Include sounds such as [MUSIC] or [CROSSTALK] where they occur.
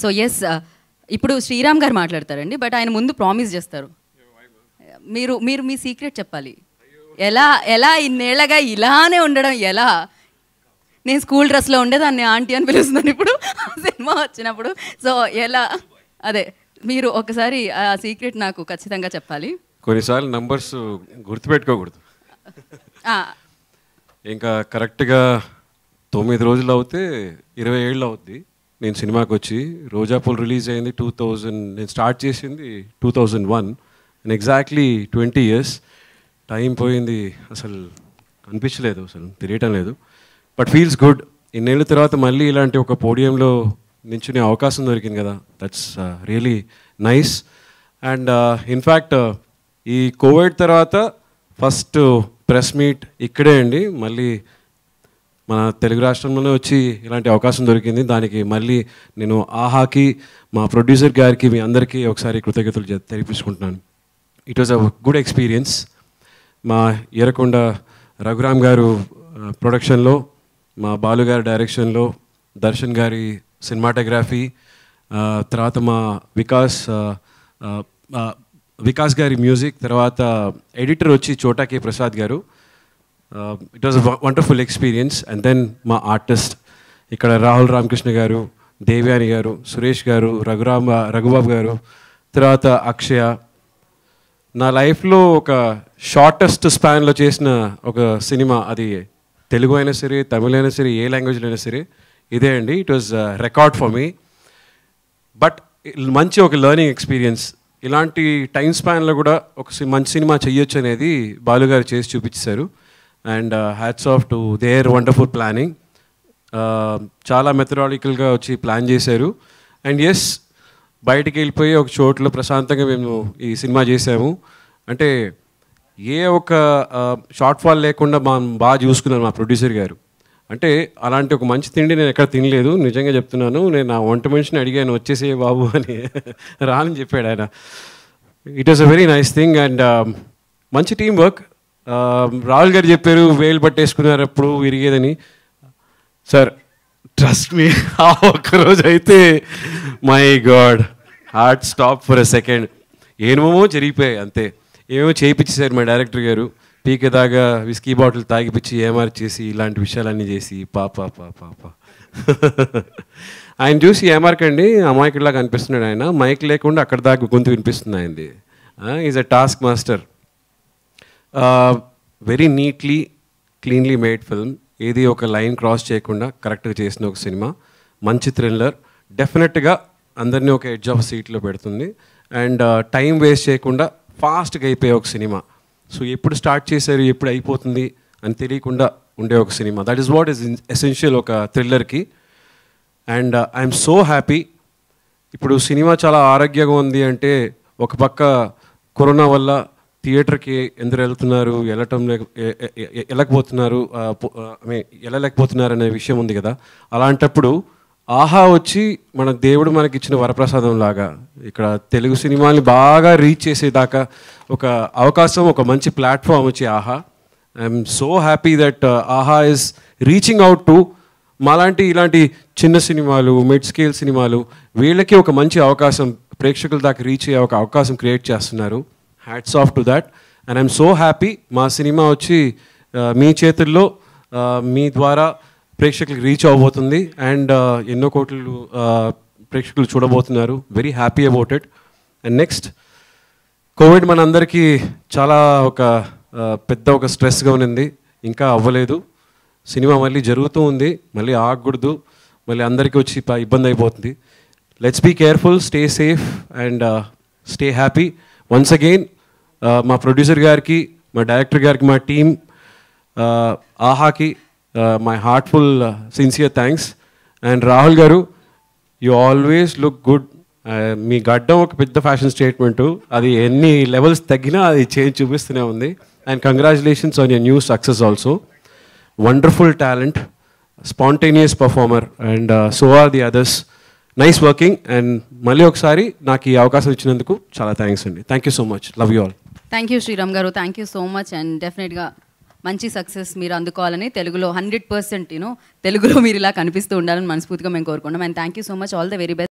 so yes uh, ఇప్పుడు శ్రీరామ్ గారు మాట్లాడతారండి బట్ ఆయన ముందు ప్రామిస్ చేస్తారు మీరు మీరు మీ సీక్రెట్ చెప్పాలి ఎలా ఎలా ఇన్నేళ్ళగా ఇలానే ఉండడం ఎలా నేను స్కూల్ డ్రెస్లో ఉండేదాన్ని ఆంటీ అని పిలుస్తున్నాను ఇప్పుడు సినిమా వచ్చినప్పుడు సో ఎలా అదే మీరు ఒకసారి ఆ సీక్రెట్ నాకు ఖచ్చితంగా చెప్పాలి కొన్నిసార్లు నంబర్స్ గుర్తుపెట్టుకోకూడదు ఇంకా కరెక్ట్గా తొమ్మిది రోజులు అవుతే ఇరవై ఏళ్ళు అవుద్ది నేను సినిమాకి వచ్చి రోజాపూల్ రిలీజ్ అయింది టూ థౌజండ్ నేను స్టార్ట్ చేసింది two thousand one and exactly twenty years time పోయింది అసలు అనిపించలేదు అసలు తెలియటం లేదు బట్ ఫీల్స్ గుడ్ ఇన్నేళ్ళ తర్వాత మళ్ళీ ఇలాంటి ఒక పోడియంలో నించునే అవకాశం దొరికింది కదా that's really nice and in fact ఈ కోవిడ్ తర్వాత ఫస్ట్ ప్రెస్ మీట్ ఇక్కడే అండి మళ్ళీ మన తెలుగు రాష్ట్రంలోనే వచ్చి ఇలాంటి అవకాశం దొరికింది దానికి మళ్ళీ నేను ఆహాకి మా ప్రొడ్యూసర్ గారికి మీ అందరికీ ఒకసారి కృతజ్ఞతలు తెలిపించుకుంటున్నాను it was a good experience మా ఎరకొండ రఘురామ్ గారు ప్రొడక్షన్లో మా బాలుగారి డైరెక్షన్లో దర్శన్ గారి సినిమాటోగ్రఫీ తర్వాత మా వికాస్ వికాస్ గారి మ్యూజిక్ తర్వాత ఎడిటర్ వచ్చి Chota K Prasad garu it was a wonderful experience and then మా ఆర్టిస్ట్ ఇక్కడ రాహుల్ రామకృష్ణ గారు దేవ్యాని గారు సురేష్ గారు రఘురామ రఘుబాబు గారు తర్వాత అక్షయ నా లైఫ్లో ఒక షార్టెస్ట్ స్పాన్లో చేసిన ఒక సినిమా అది తెలుగు అయినా సరే తమిళ అయినా సరే ఏ లాంగ్వేజ్లో అయినా సరే ఇదే అండి it was record for me but మంచి ఒక లర్నింగ్ ఎక్స్పీరియన్స్ ఇలాంటి టైం స్పాన్లో కూడా ఒక మంచి సినిమా చెయ్యొచ్చు అనేది బాలుగారు చేసి చూపించారు and hats off to their wonderful planning చాలా మెథడాలికల్గా వచ్చి ప్లాన్ చేశారు అండ్ ఎస్ బయటికి వెళ్ళిపోయి ఒక చోట్లో ప్రశాంతంగా మేము ఈ సినిమా చేసాము అంటే ఏ ఒక షార్ట్ uh, ఫాల్ లేకుండా మా బాగా చూసుకున్నాను మా ప్రొడ్యూసర్ గారు అంటే అలాంటి ఒక మంచి తిండి నేను ఎక్కడ తినలేదు నిజంగా చెప్తున్నాను నేను నా వంట మనిషిని అడిగాను వచ్చేసే బాబు అని [LAUGHS] రానని చెప్పాడు ఆయన it is a very nice thing and మంచి టీం వర్క్ రాహుల్ గారు చెప్పారు వేలు పట్టేసుకున్నారు అప్పుడు విరిగేదని సార్ ట్రస్ట్ మీ [LAUGHS] ఆ ఒక్కరోజు అయితే my god heart stop for a second ఏమేమో జరిగిపోయాయి అంతే ఏమేమో చేయించేశారు మా డైరెక్టర్ గారు పీక దాగా విస్కీ బాటిల్ తాగిపించి ఏమార్ చేసి ఇలాంటి విషయాలన్నీ చేసి పాప పాప పాప [LAUGHS] ఆయన చూసి ఏమార్కండి అమాయకుడిలాగా అనిపిస్తున్నాడు ఆయన మైక్ లేకుండా అక్కడ దాకా గొంతు వినిపిస్తుంది ఆయనది is a task master very neatly cleanly made film ఏది ఒక లైన్ క్రాస్ చేయకుండా కరెక్ట్గా చేసిన ఒక సినిమా మంచి థ్రిల్లర్ డెఫినెట్గా అందరినీ ఒక ఎడ్జ్ ఆఫ్ సీట్లో పెడుతుంది అండ్ టైం వేస్ట్ చేయకుండా ఫాస్ట్గా అయిపోయే ఒక సినిమా సో ఎప్పుడు స్టార్ట్ చేశారు ఎప్పుడు అయిపోతుంది అని తెలియకుండా ఉండే ఒక cinema that is what is essential ఒక థ్రిల్లర్కి అండ్ ఐఎమ్ సో హ్యాపీ ఇప్పుడు సినిమా చాలా ఆరోగ్యంగా ఉంది అంటే ఒక పక్క కరోనా వల్ల థియేటర్కి ఎందుకు వెళ్తున్నారు వెళ్ళటం లేక వెళ్ళకపోతున్నారు వెళ్ళలేకపోతున్నారు అనే విషయం ఉంది కదా అలాంటప్పుడు ఆహా వచ్చి మన దేవుడు మనకి ఇచ్చిన వరప్రసాదం లాగా ఇక్కడ తెలుగు సినిమాని బాగా రీచ్ చేసేదాకా ఒక అవకాశం ఒక మంచి ప్లాట్ఫామ్ వచ్చి Aha I'm so happy that Aha is reaching out to మాలాంటి ఇలాంటి చిన్న సినిమాలు మిడ్ స్కేల్ సినిమాలు వీళ్ళకి ఒక మంచి అవకాశం ప్రేక్షకుల దాకా రీచ్ అయ్యే ఒక అవకాశం క్రియేట్ చేస్తున్నారు hats off to that and I'm so happy మా సినిమా వచ్చి మీ చేతుల్లో మీ ద్వారా ప్రేక్షకులకు రీచ్ అవ్వబోతుంది అండ్ ఎన్నో కోట్లు ప్రేక్షకులు చూడబోతున్నారు very happy about it and next covid మన అందరికీ చాలా ఒక పెద్ద ఒక స్ట్రెస్గా ఉన్నింది ఇంకా అవ్వలేదు సినిమా మళ్ళీ జరుగుతూ ఉంది మళ్ళీ ఆగకూడదు మళ్ళీ అందరికీ వచ్చి ఇబ్బంది అయిపోతుంది let's be careful stay safe and stay happy once again మా ప్రొడ్యూసర్ గారికి మా డైరెక్టర్ గారికి మా టీం ఆహాకి my heartful sincere thanks and Rahul గారు యు ఆల్వేస్ లుక్ గుడ్ మీ గడ్డం ఒక పెద్ద ఫ్యాషన్ స్టేట్మెంటు అది ఎన్ని లెవెల్స్ తగ్గినా అది చేంజ్ చూపిస్తూనే ఉంది and congratulations on your new success also wonderful talent spontaneous performer and so are the others nice working and మళ్ళీ ఒకసారి నాకు ఈ అవకాశం ఇచ్చినందుకు చాలా థ్యాంక్స్ అండి thank you so much love you all thank you Sriram గారు thank you so much and డెఫినెట్గా మంచి సక్సెస్ మీరు అందుకోవాలని తెలుగులో హండ్రెడ్ పర్సెంట్ యూనో తెలుగులో మీరు ఇలా కనిపిస్తూ ఉండాలని మనస్ఫూర్తిగా మేము కోరుకున్నాం and thank you so much all the very best